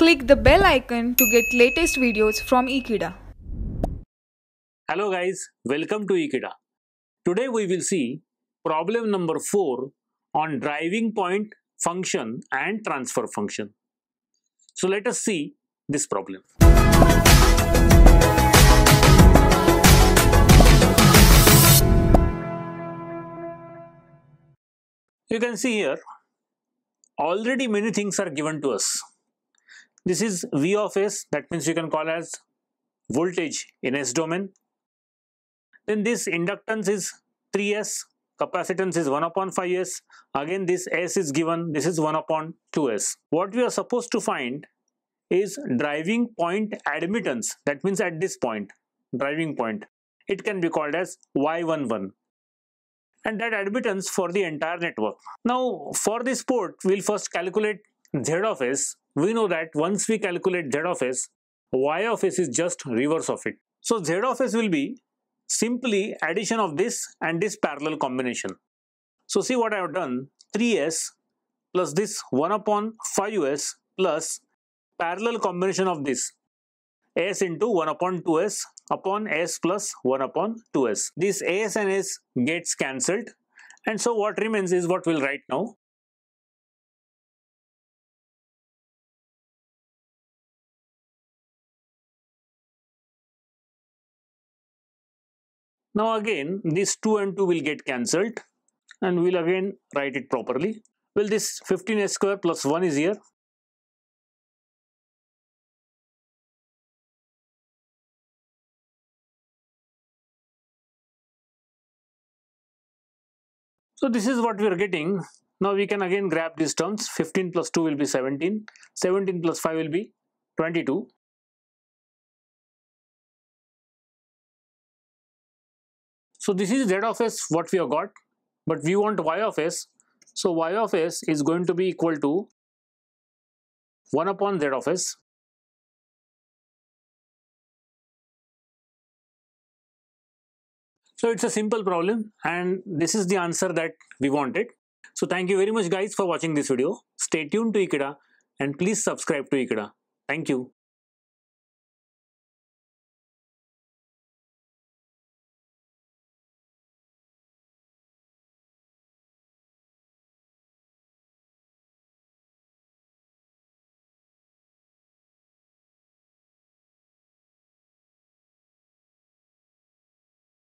Click the bell icon to get latest videos from Ikeda. Hello guys, welcome to Ikeda. Today we will see problem number 4 on driving point function and transfer function. So let us see this problem. You can see here, already many things are given to us. This is V of S, that means you can call as voltage in S domain. Then this inductance is 3S, capacitance is 1 upon 5S. Again this S is given, this is 1 upon 2S. What we are supposed to find is driving point admittance, that means at this point, driving point. It can be called as Y11 and that admittance for the entire network. Now for this port, we'll first calculate Z of S we know that once we calculate z of s, y of s is just reverse of it. So z of s will be simply addition of this and this parallel combination. So see what I have done, 3s plus this 1 upon 5s plus parallel combination of this s into 1 upon 2s upon s plus 1 upon 2s. This as and s gets cancelled and so what remains is what we'll write now Now again this 2 and 2 will get cancelled and we'll again write it properly. Well this 15s square plus 1 is here. So this is what we are getting. Now we can again grab these terms 15 plus 2 will be 17, 17 plus 5 will be 22 So this is z of s what we have got, but we want y of s. So y of s is going to be equal to 1 upon z of s. So it's a simple problem and this is the answer that we wanted. So thank you very much guys for watching this video. Stay tuned to IKEDA and please subscribe to IKEDA. Thank you.